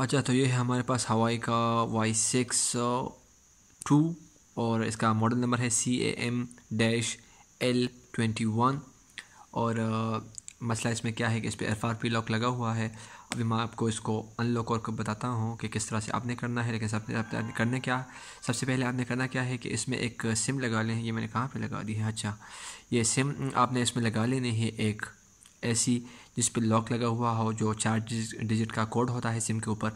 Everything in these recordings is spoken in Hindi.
अच्छा तो ये है हमारे पास हवाई का वाई सिक्स टू और इसका मॉडल नंबर है C A M dash L twenty one और uh, मसला इसमें क्या है कि इस पर एफ आर पी लॉक लगा हुआ है अभी मैं आपको इसको अनलॉक और बताता हूँ कि किस तरह से आपने करना है लेकिन सबसे आपने करना क्या सबसे पहले आपने करना क्या है कि इसमें एक सिम लगा लें ये मैंने कहाँ पे लगा दी है अच्छा ये सिम आपने इसमें लगा लेनी है एक ऐसी जिस पर लॉक लगा हुआ हो जो चार डिजिट का कोड होता है सिम के ऊपर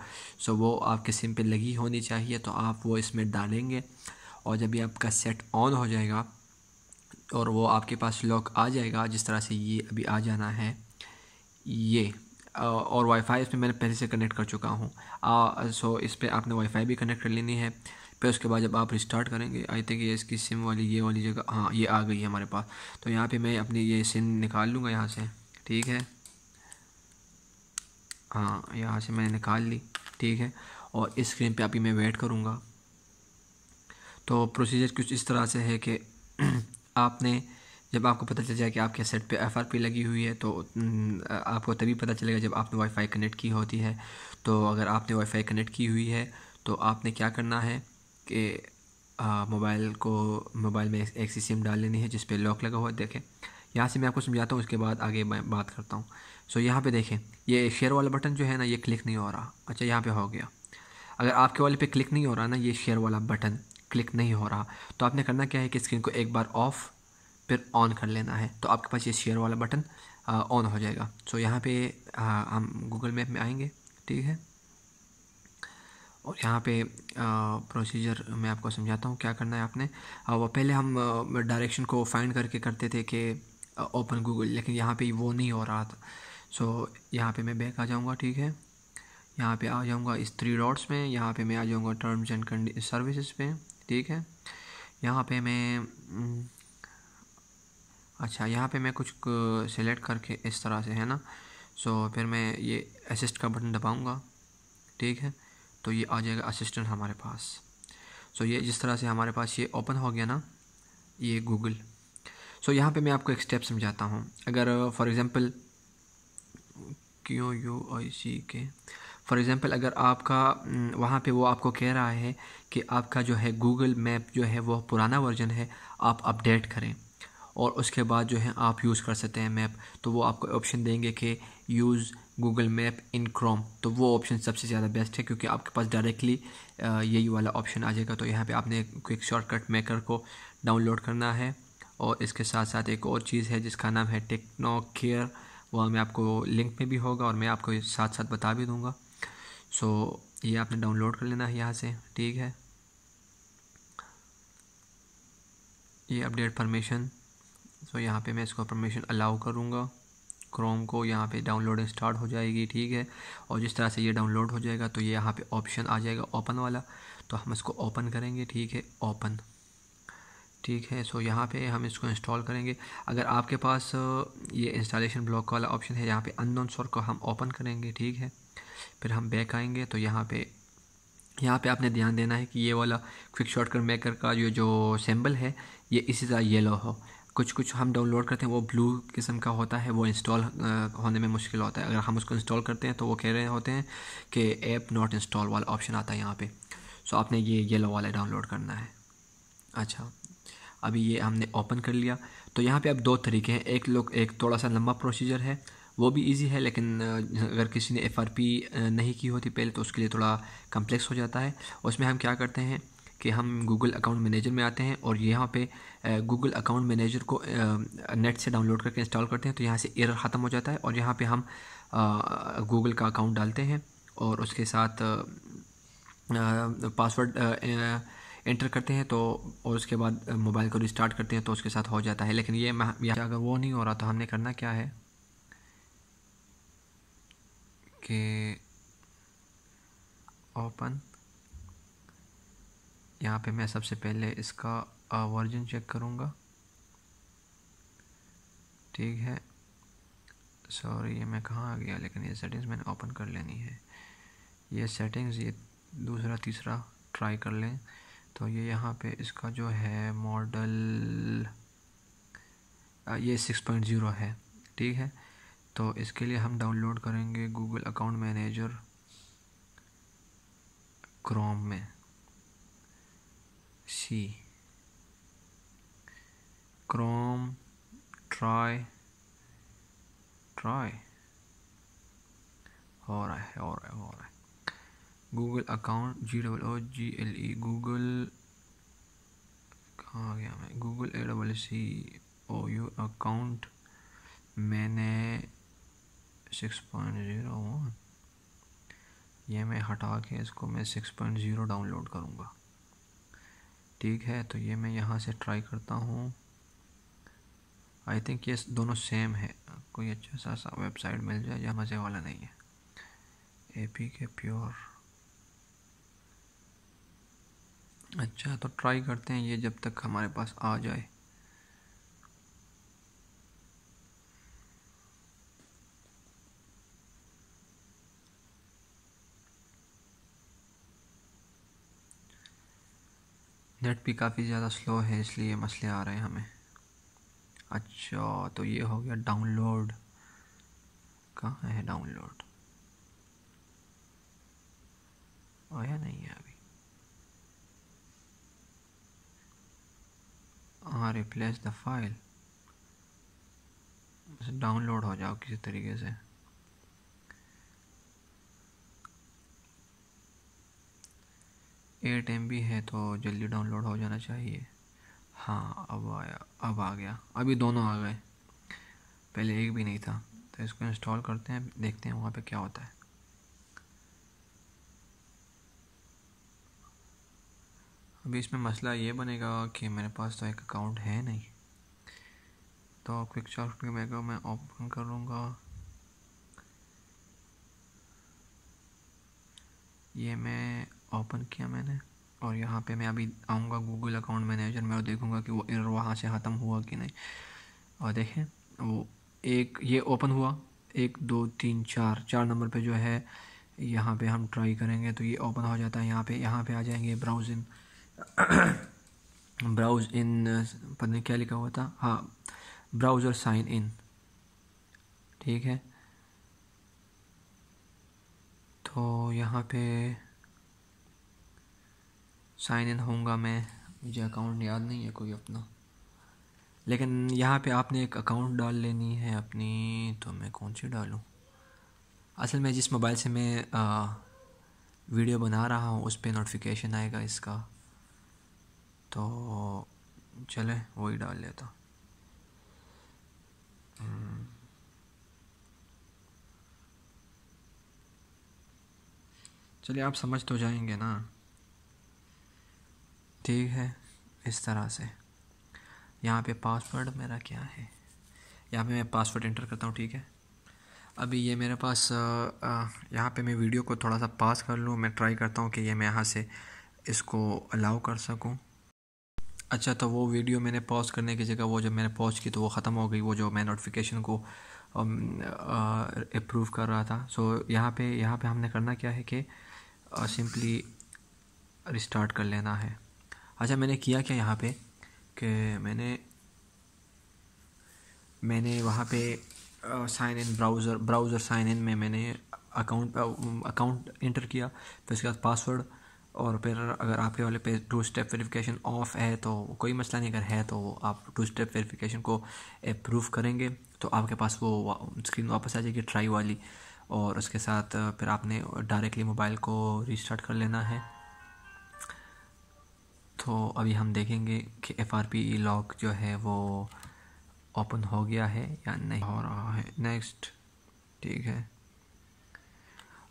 सो वो आपके सिम पे लगी होनी चाहिए तो आप वो इसमें डालेंगे और जब ये आपका सेट ऑन हो जाएगा और वो आपके पास लॉक आ जाएगा जिस तरह से ये अभी आ जाना है ये और वाईफाई इसमें मैंने पहले से कनेक्ट कर चुका हूँ सो इस पर आपने वाईफाई भी कनेक्ट कर लेनी है फिर उसके बाद जब आप रिस्टार्ट करेंगे आई थिंक ये इसकी सिम वाली ये वाली जगह हाँ ये आ गई है हमारे पास तो यहाँ पे मैं अपनी ये सिम निकाल लूँगा यहाँ से ठीक है हाँ यहाँ से मैंने निकाल ली ठीक है और इस स्क्रीन पे अभी मैं वेट करूँगा तो प्रोसीजर कुछ इस तरह से है कि आपने जब आपको पता चल जाए कि आपके सेट पे एफ लगी हुई है तो आपको तभी पता चलेगा जब आपने वाईफाई कनेक्ट की होती है तो अगर आपने वाईफाई कनेक्ट की हुई है तो आपने क्या करना है कि मोबाइल को मोबाइल में एक सी सिम डाल लेनी है जिस पे लॉक लगा हुआ देखें यहाँ से मैं आपको समझाता हूँ उसके बाद आगे मैं बात करता हूँ सो so, यहाँ पे देखें ये शेयर वाला बटन जो है ना ये क्लिक नहीं हो रहा अच्छा यहाँ पे हो गया अगर आपके वाले पे क्लिक नहीं हो रहा ना ये शेयर वाला बटन क्लिक नहीं हो रहा तो आपने करना क्या है कि स्क्रीन को एक बार ऑफ़ फिर ऑन कर लेना है तो आपके पास ये शेयर वाला बटन ऑन हो जाएगा सो so, यहाँ पर हम गूगल मैप में आएंगे ठीक है और यहाँ पे प्रोसीजर मैं आपको समझाता हूँ क्या करना है आपने वो पहले हम डायरेक्शन को फाइंड करके करते थे कि ओपन uh, गूगल लेकिन यहाँ पे वो नहीं हो रहा था सो so, यहाँ पे मैं बैक आ जाऊँगा ठीक है यहाँ पे आ जाऊँगा इस थ्री डॉट्स में यहाँ पे मैं आ जाऊँगा टर्म्स एंड कंडी सर्विसेज पे ठीक है यहाँ पे मैं mm, अच्छा यहाँ पे मैं कुछ सेलेक्ट करके इस तरह से है ना सो so, फिर मैं ये असिस्ट का बटन दबाऊँगा ठीक है तो ये आ जाएगा असिस्टेंट हमारे पास सो so, ये जिस तरह से हमारे पास ये ओपन हो गया ना ये गूगल सो so, यहाँ पे मैं आपको एक स्टेप समझाता हूँ अगर for uh, example Q U I C K for example अगर आपका mm, वहाँ पे वो आपको कह रहा है कि आपका जो है गूगल मैप जो है वो पुराना वर्जन है आप अपडेट करें और उसके बाद जो है आप यूज़ कर सकते हैं मैप तो वो आपको ऑप्शन देंगे कि use Google map in Chrome तो वो ऑप्शन सबसे ज़्यादा बेस्ट है क्योंकि आपके पास डायरेक्टली uh, यही वाला ऑप्शन आ जाएगा तो यहाँ पे आपने क्विक शॉर्टकट मेकर को डाउनलोड करना है और इसके साथ साथ एक और चीज़ है जिसका नाम है टेक्नो केयर वह मैं आपको लिंक में भी होगा और मैं आपको साथ साथ बता भी दूँगा सो ये आपने डाउनलोड कर लेना है यहाँ से ठीक है ये अपडेट परमिशन सो यहाँ पे मैं इसको परमिशन अलाउ करूँगा क्रोम को यहाँ पे डाउनलोड स्टार्ट हो जाएगी ठीक है और जिस तरह से ये डाउनलोड हो जाएगा तो ये यहाँ पे ऑप्शन आ जाएगा ओपन वाला तो हम इसको ओपन करेंगे ठीक है ओपन ठीक है सो यहाँ पे हम इसको इंस्टॉल करेंगे अगर आपके पास ये इंस्टॉलेशन ब्लॉक वाला ऑप्शन है यहाँ पे अननोन सोर्स को हम ओपन करेंगे ठीक है फिर हम बैक आएंगे तो यहाँ पे यहाँ पे आपने ध्यान देना है कि ये वाला क्विक शॉर्टकट मेकर का ये जो सैम्बल है ये इसी तरह येलो हो कुछ कुछ हम डाउनलोड करते हैं वो ब्लू किस्म का होता है वो इंस्टॉल होने में मुश्किल होता है अगर हम उसको इंस्टॉल करते हैं तो वो कह रहे होते हैं कि ऐप नॉट इंस्टॉल वाला ऑप्शन आता है यहाँ पर सो आपने ये येलो वाला डाउनलोड करना है अच्छा अभी ये हमने ओपन कर लिया तो यहाँ पे अब दो तरीके हैं एक लोग एक थोड़ा सा लंबा प्रोसीजर है वो भी इजी है लेकिन अगर किसी ने एफ नहीं की होती पहले तो उसके लिए थोड़ा कम्प्लेक्स हो जाता है उसमें हम क्या करते हैं कि हम गूगल अकाउंट मैनेजर में आते हैं और यहाँ पे गूगल अकाउंट मैनेजर को नेट से डाउनलोड करके इंस्टॉल करते हैं तो यहाँ से एरर ख़त्म हो जाता है और यहाँ पर हम गूगल का अकाउंट डालते हैं और उसके साथ पासवर्ड एंटर करते हैं तो और उसके बाद मोबाइल को रिस्टार्ट करते हैं तो उसके साथ हो जाता है लेकिन ये अगर वो नहीं हो रहा तो हमने करना क्या है कि ओपन यहाँ पे मैं सबसे पहले इसका वर्जन चेक करूँगा ठीक है सॉरी ये मैं कहाँ आ गया लेकिन ये सेटिंग्स मैंने ओपन कर लेनी है ये सेटिंग्स ये दूसरा तीसरा ट्राई कर लें तो ये यहाँ पे इसका जो है मॉडल ये सिक्स पॉइंट ज़ीरो है ठीक है तो इसके लिए हम डाउनलोड करेंगे गूगल अकाउंट मैनेजर क्रोम में सी क्रोम ट्राई ट्राई हो रहा है हो रहा है हो रहा है Google account G double O G L E Google कहाँ गया मैं Google A double C O U account मैंने सिक्स पॉइंट ज़ीरो वन ये मैं हटा के इसको मैं सिक्स पॉइंट ज़ीरो डाउनलोड करूँगा ठीक है तो ये मैं यहाँ से ट्राई करता हूँ आई थिंक ये दोनों सेम है कोई अच्छा सा वेबसाइट मिल जाए जहाँ मजे वाला नहीं है ए पी के प्योर अच्छा तो ट्राई करते हैं ये जब तक हमारे पास आ जाए नेट भी काफ़ी ज़्यादा स्लो है इसलिए मसले आ रहे हैं हमें अच्छा तो ये हो गया डाउनलोड कहाँ है डाउनलोड आया नहीं है अभी हाँ रिप्लेस द फाइल डाउनलोड हो जाओ किसी तरीके से एट एम है तो जल्दी डाउनलोड हो जाना चाहिए हाँ अब आया अब आ गया अभी दोनों आ गए पहले एक भी नहीं था तो इसको इंस्टॉल करते हैं देखते हैं वहाँ पे क्या होता है अभी इसमें मसला ये बनेगा कि मेरे पास तो एक अकाउंट है नहीं तो क्विक शॉट में मैं ओपन करूँगा ये मैं ओपन किया मैंने और यहाँ पे मैं अभी आऊँगा गूगल अकाउंट मैनेजर में और देखूँगा कि वो एरर वहाँ से ख़त्म हुआ कि नहीं और देखें वो एक ये ओपन हुआ एक दो तीन चार चार नंबर पे जो है यहाँ पे हम ट्राई करेंगे तो ये ओपन हो जाता है यहाँ पे यहाँ पे आ जाएंगे ब्राउजिंग ब्राउज इन uh, पता नहीं क्या लिखा हुआ था हाँ ब्राउज और साइन इन ठीक है तो यहाँ पे साइन इन होऊंगा मैं मुझे अकाउंट याद नहीं है कोई अपना लेकिन यहाँ पे आपने एक अकाउंट डाल लेनी है अपनी तो मैं कौन सी डालूँ असल में जिस मोबाइल से मैं आ, वीडियो बना रहा हूँ उस पर नोटिफिकेशन आएगा इसका तो चले वही डाल लेता हम्म। चलिए आप समझ तो जाएंगे ना ठीक है इस तरह से यहाँ पे पासवर्ड मेरा क्या है यहाँ पे मैं पासवर्ड इंटर करता हूँ ठीक है अभी ये मेरे पास यहाँ पे मैं वीडियो को थोड़ा सा पास कर लूँ मैं ट्राई करता हूँ कि ये मैं यहाँ से इसको अलाउ कर सकूँ अच्छा तो वो वीडियो मैंने पॉज करने की जगह वो जब मैंने पॉज की तो वो ख़त्म हो गई वो जो मैं नोटिफिकेशन को अप्रूव um, कर रहा था सो यहाँ पे यहाँ पे हमने करना क्या है कि सिंपली रिस्टार्ट कर लेना है अच्छा मैंने किया क्या यहाँ पे कि मैंने मैंने वहाँ पे sign in browser browser sign in में मैंने अकाउंट अकाउंट इंटर किया फिर उसके बाद पासवर्ड और फिर अगर आपके वाले पे टू स्टेप वेरिफिकेशन ऑफ है तो कोई मसला नहीं अगर है तो आप टू स्टेप वेरिफिकेशन को अप्रूव करेंगे तो आपके पास वो स्क्रीन वापस आ जाएगी ट्राई वाली और उसके साथ फिर आपने डायरेक्टली मोबाइल को रिस्टार्ट कर लेना है तो अभी हम देखेंगे कि एफ आर पी लॉक जो है वो ओपन हो गया है या नहीं हो रहा है नेक्स्ट ठीक है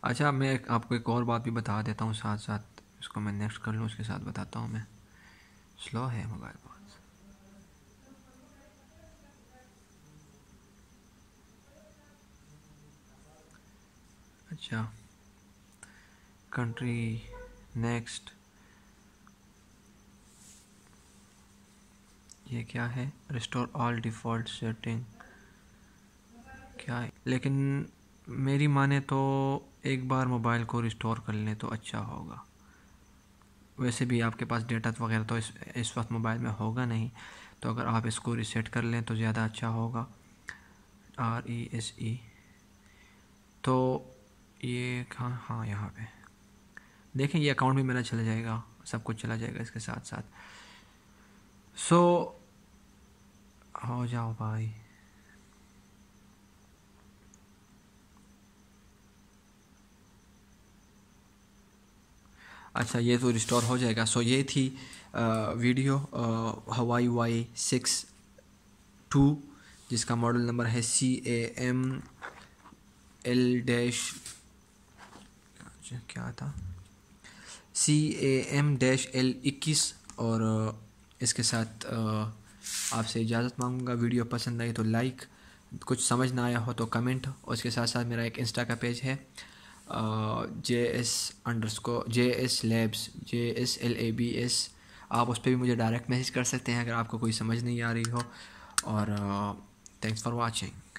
अच्छा मैं आपको एक और बात भी बता देता हूँ साथ साथ इसको मैं नेक्स्ट कर लूँ उसके साथ बताता हूँ मैं स्लो है मोबाइल बहुत अच्छा कंट्री नेक्स्ट ये क्या है रिस्टोर ऑल डिफ़ॉल्ट सेटिंग क्या है लेकिन मेरी माने तो एक बार मोबाइल को रिस्टोर कर लें तो अच्छा होगा वैसे भी आपके पास डेटा वगैरह तो इस इस वक्त मोबाइल में होगा नहीं तो अगर आप इसको रिसेट कर लें तो ज़्यादा अच्छा होगा आर ई एस ई तो ये कहाँ हाँ यहाँ पे देखें ये अकाउंट भी मेरा चला जाएगा सब कुछ चला जाएगा इसके साथ साथ सो so, हो जाओ भाई अच्छा ये तो रिस्टोर हो जाएगा सो ये थी video Huawei Y six two जिसका मॉडल नंबर है C A M L dash क्या था C A M dash L इक्कीस और इसके साथ आपसे इजाज़त मांगूंगा वीडियो पसंद आई तो लाइक कुछ समझ ना आया हो तो कमेंट और इसके साथ साथ मेरा एक इंस्टा का पेज है जे एस स्को J S labs J S L A B S आप उस पर भी मुझे डायरेक्ट मैसेज कर सकते हैं अगर आपको कोई समझ नहीं आ रही हो और थैंक्स फॉर वॉचिंग